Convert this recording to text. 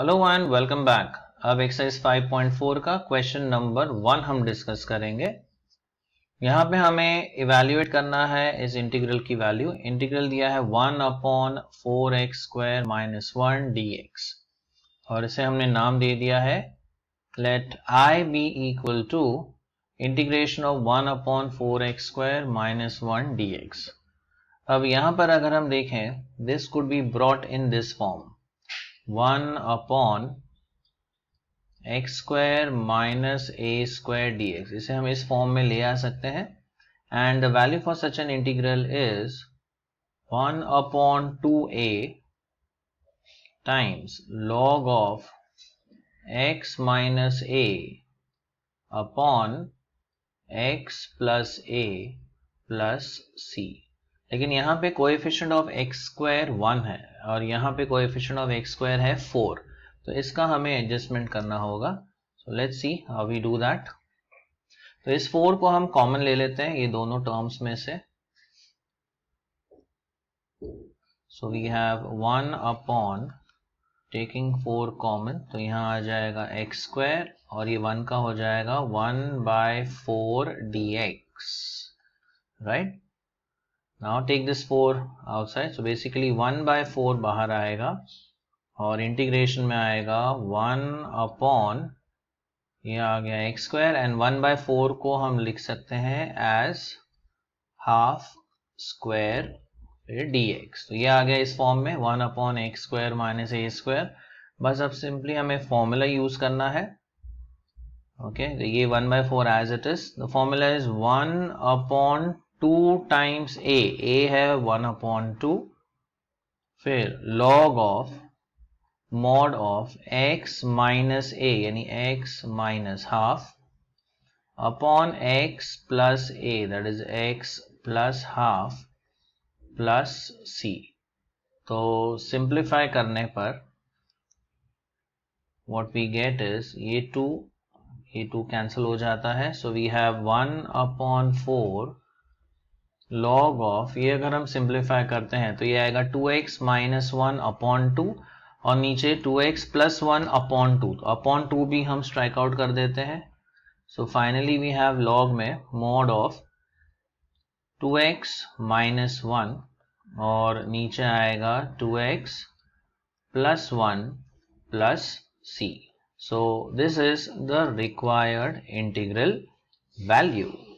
hello and welcome back अब exercise 5.4 का question number one हम डिस्कस करेंगे यहाँ पे हमें इवेल्युएट करना है इस इंटीग्रल की वैल्यू इंटीग्रल दिया है one upon four x square minus one d और इसे हमने नाम दे दिया है let I be equal to integration of one upon four x square minus one d अब यहाँ पर अगर हम देखें this could be brought in this form one upon x square minus a square d x इसे हम इस फॉर्म में ले आ सकते हैं and the value for such an integral is one upon two a times log of x minus a upon x plus a plus c लेकिन यहाँ पे coefficient of x square one है और यहाँ पे कोएफिशिएंट ऑफ एक्स स्क्वायर है four तो इसका हमें एडजस्टमेंट करना होगा so let's see how we do that तो इस फोर को हम कॉमन ले लेते हैं ये दोनों टर्म्स में से so we have one upon taking four common तो यहाँ आ जाएगा एक्स स्क्वायर और ये वन का हो जाएगा one by four d x right now take this four outside so basically one by four बाहर आएगा और इंटीग्रेशन में आएगा वन अपॉन ये आ गया x square and one by four को हम लिख सकते हैं as half square d x तो ये आ गया इस फॉर्म में one upon x square minus a square बस अब सिंपली हमें फॉर्मूला यूज करना है ओके okay, तो ये one by four as it is the formula is one upon two times a a है वन अपॉन टू फिर log of mod of x minus a यानी x minus half upon x plus a that is x plus half plus c तो simplify करने पर what we get is ये two ये two cancel हो जाता है so we have one upon four log of ये अगर हम सिंप्लीफाई करते हैं तो ये आएगा two x minus one upon two और नीचे two x plus one upon two तो अपॉन टू भी हम स्ट्राइक आउट कर देते हैं so finally we have log में mod of two x minus one और नीचे आएगा two x plus one plus c so this is the required integral value